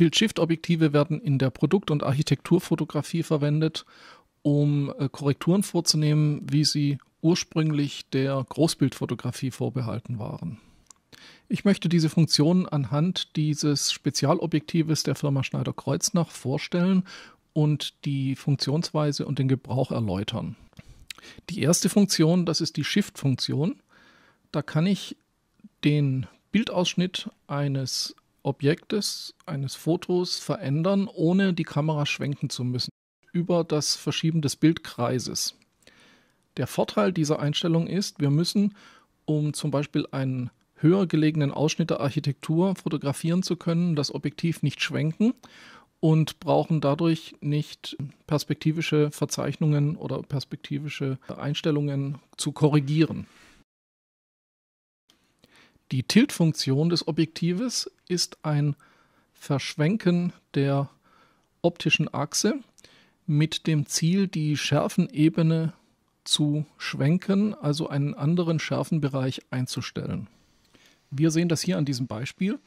Tilt-Shift-Objektive werden in der Produkt- und Architekturfotografie verwendet, um äh, Korrekturen vorzunehmen, wie sie ursprünglich der Großbildfotografie vorbehalten waren. Ich möchte diese Funktion anhand dieses Spezialobjektives der Firma Schneider-Kreuznach vorstellen und die Funktionsweise und den Gebrauch erläutern. Die erste Funktion, das ist die Shift-Funktion. Da kann ich den Bildausschnitt eines Objektes, eines Fotos verändern, ohne die Kamera schwenken zu müssen, über das Verschieben des Bildkreises. Der Vorteil dieser Einstellung ist, wir müssen, um zum Beispiel einen höher gelegenen Ausschnitt der Architektur fotografieren zu können, das Objektiv nicht schwenken und brauchen dadurch nicht perspektivische Verzeichnungen oder perspektivische Einstellungen zu korrigieren. Die Tiltfunktion des Objektives ist ein Verschwenken der optischen Achse mit dem Ziel, die Schärfenebene zu schwenken, also einen anderen Schärfenbereich einzustellen. Wir sehen das hier an diesem Beispiel.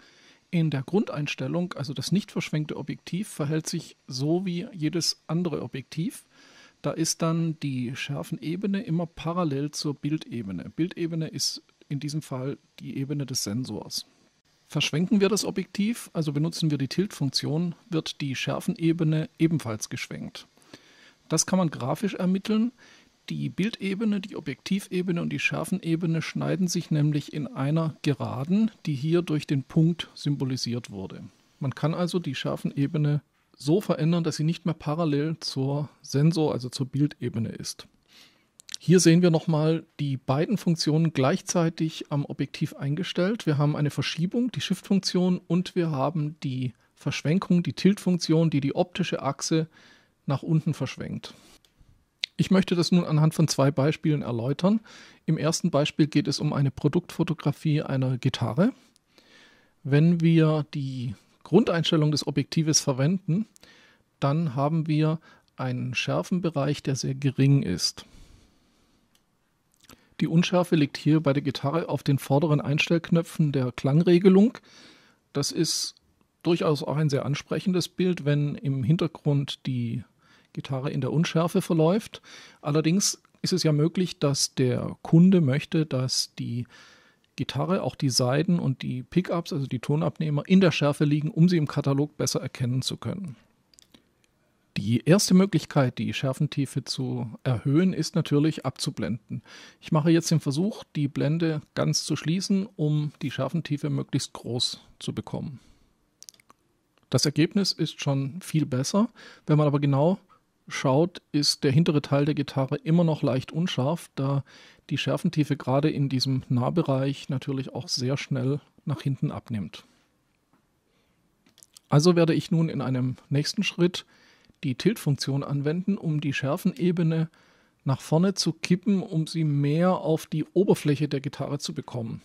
In der Grundeinstellung, also das nicht verschwenkte Objektiv, verhält sich so wie jedes andere Objektiv. Da ist dann die Schärfenebene immer parallel zur Bildebene. Bildebene ist in diesem Fall die Ebene des Sensors. Verschwenken wir das Objektiv, also benutzen wir die Tilt-Funktion, wird die Schärfenebene ebenfalls geschwenkt. Das kann man grafisch ermitteln. Die Bildebene, die Objektivebene und die Schärfenebene schneiden sich nämlich in einer Geraden, die hier durch den Punkt symbolisiert wurde. Man kann also die Schärfenebene so verändern, dass sie nicht mehr parallel zur Sensor, also zur Bildebene ist. Hier sehen wir nochmal die beiden Funktionen gleichzeitig am Objektiv eingestellt. Wir haben eine Verschiebung, die Shift-Funktion, und wir haben die Verschwenkung, die Tilt-Funktion, die die optische Achse nach unten verschwenkt. Ich möchte das nun anhand von zwei Beispielen erläutern. Im ersten Beispiel geht es um eine Produktfotografie einer Gitarre. Wenn wir die Grundeinstellung des Objektives verwenden, dann haben wir einen Schärfenbereich, der sehr gering ist. Die Unschärfe liegt hier bei der Gitarre auf den vorderen Einstellknöpfen der Klangregelung. Das ist durchaus auch ein sehr ansprechendes Bild, wenn im Hintergrund die Gitarre in der Unschärfe verläuft. Allerdings ist es ja möglich, dass der Kunde möchte, dass die Gitarre, auch die Seiden und die Pickups, also die Tonabnehmer, in der Schärfe liegen, um sie im Katalog besser erkennen zu können. Die erste Möglichkeit, die Schärfentiefe zu erhöhen, ist natürlich abzublenden. Ich mache jetzt den Versuch, die Blende ganz zu schließen, um die Schärfentiefe möglichst groß zu bekommen. Das Ergebnis ist schon viel besser. Wenn man aber genau schaut, ist der hintere Teil der Gitarre immer noch leicht unscharf, da die Schärfentiefe gerade in diesem Nahbereich natürlich auch sehr schnell nach hinten abnimmt. Also werde ich nun in einem nächsten Schritt die Tilt-Funktion anwenden, um die Schärfenebene nach vorne zu kippen, um sie mehr auf die Oberfläche der Gitarre zu bekommen.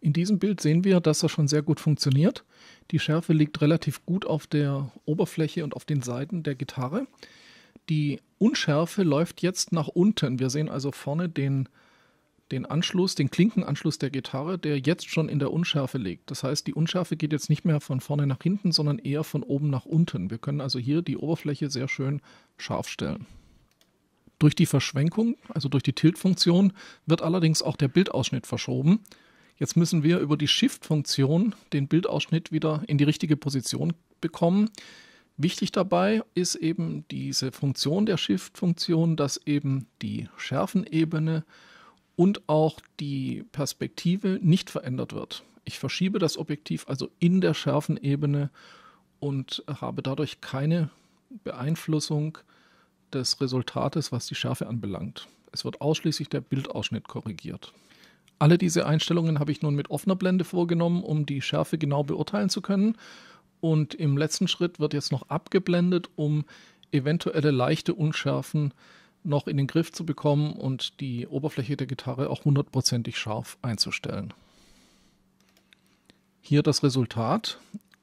In diesem Bild sehen wir, dass das schon sehr gut funktioniert. Die Schärfe liegt relativ gut auf der Oberfläche und auf den Seiten der Gitarre. Die Unschärfe läuft jetzt nach unten. Wir sehen also vorne den den Anschluss, den Klinkenanschluss der Gitarre, der jetzt schon in der Unschärfe liegt. Das heißt, die Unschärfe geht jetzt nicht mehr von vorne nach hinten, sondern eher von oben nach unten. Wir können also hier die Oberfläche sehr schön scharf stellen. Durch die Verschwenkung, also durch die Tilt-Funktion, wird allerdings auch der Bildausschnitt verschoben. Jetzt müssen wir über die Shift-Funktion den Bildausschnitt wieder in die richtige Position bekommen. Wichtig dabei ist eben diese Funktion der Shift-Funktion, dass eben die Schärfenebene und auch die Perspektive nicht verändert wird. Ich verschiebe das Objektiv also in der Schärfenebene und habe dadurch keine Beeinflussung des Resultates, was die Schärfe anbelangt. Es wird ausschließlich der Bildausschnitt korrigiert. Alle diese Einstellungen habe ich nun mit offener Blende vorgenommen, um die Schärfe genau beurteilen zu können. Und im letzten Schritt wird jetzt noch abgeblendet, um eventuelle leichte Unschärfen zu noch in den Griff zu bekommen und die Oberfläche der Gitarre auch hundertprozentig scharf einzustellen. Hier das Resultat.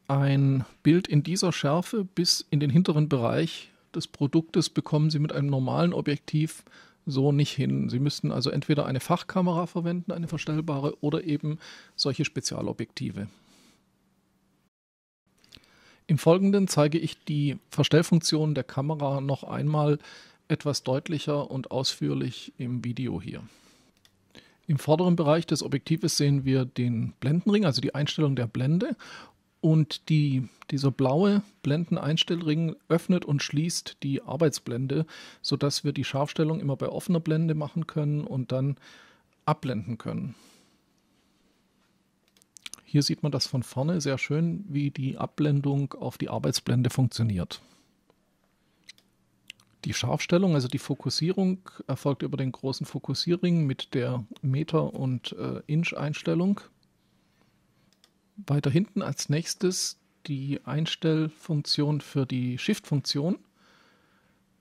Ein Bild in dieser Schärfe bis in den hinteren Bereich des Produktes bekommen Sie mit einem normalen Objektiv so nicht hin. Sie müssten also entweder eine Fachkamera verwenden, eine verstellbare, oder eben solche Spezialobjektive. Im Folgenden zeige ich die Verstellfunktion der Kamera noch einmal etwas deutlicher und ausführlich im Video hier. Im vorderen Bereich des Objektives sehen wir den Blendenring, also die Einstellung der Blende. Und die, dieser blaue Blendeneinstellring öffnet und schließt die Arbeitsblende, sodass wir die Scharfstellung immer bei offener Blende machen können und dann abblenden können. Hier sieht man das von vorne sehr schön, wie die Abblendung auf die Arbeitsblende funktioniert. Die Scharfstellung, also die Fokussierung, erfolgt über den großen Fokussierring mit der Meter- und äh, Inch-Einstellung. Weiter hinten als nächstes die Einstellfunktion für die Shift-Funktion.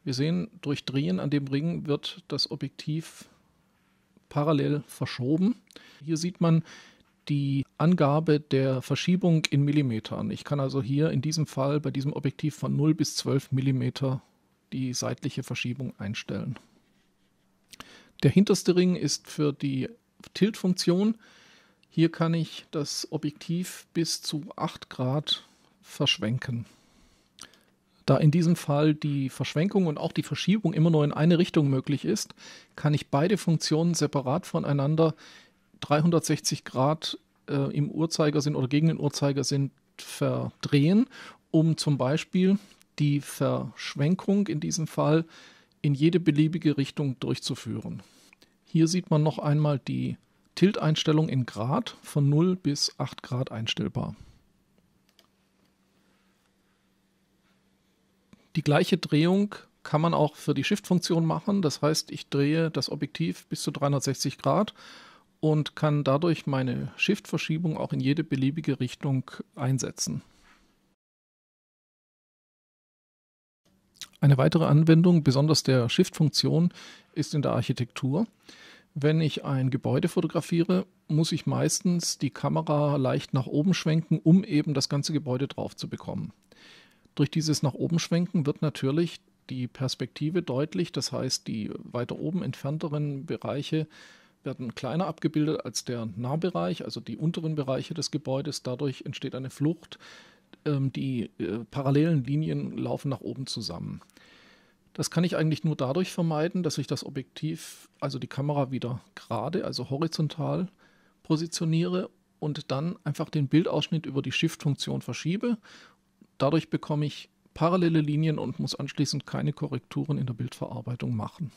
Wir sehen, durch Drehen an dem Ring wird das Objektiv parallel verschoben. Hier sieht man die Angabe der Verschiebung in Millimetern. Ich kann also hier in diesem Fall bei diesem Objektiv von 0 bis 12 Millimeter die seitliche Verschiebung einstellen. Der hinterste Ring ist für die Tilt-Funktion. Hier kann ich das Objektiv bis zu 8 Grad verschwenken. Da in diesem Fall die Verschwenkung und auch die Verschiebung immer nur in eine Richtung möglich ist, kann ich beide Funktionen separat voneinander 360 Grad äh, im Uhrzeigersinn oder gegen den Uhrzeigersinn verdrehen, um zum Beispiel die Verschwenkung in diesem Fall in jede beliebige Richtung durchzuführen. Hier sieht man noch einmal die tilt in Grad von 0 bis 8 Grad einstellbar. Die gleiche Drehung kann man auch für die Shift-Funktion machen. Das heißt, ich drehe das Objektiv bis zu 360 Grad und kann dadurch meine Shift-Verschiebung auch in jede beliebige Richtung einsetzen. Eine weitere Anwendung, besonders der Shift-Funktion, ist in der Architektur. Wenn ich ein Gebäude fotografiere, muss ich meistens die Kamera leicht nach oben schwenken, um eben das ganze Gebäude drauf zu bekommen. Durch dieses nach oben schwenken wird natürlich die Perspektive deutlich, das heißt die weiter oben entfernteren Bereiche werden kleiner abgebildet als der Nahbereich, also die unteren Bereiche des Gebäudes. Dadurch entsteht eine Flucht ähm, die äh, parallelen Linien laufen nach oben zusammen. Das kann ich eigentlich nur dadurch vermeiden, dass ich das Objektiv, also die Kamera wieder gerade, also horizontal positioniere und dann einfach den Bildausschnitt über die Shift-Funktion verschiebe. Dadurch bekomme ich parallele Linien und muss anschließend keine Korrekturen in der Bildverarbeitung machen.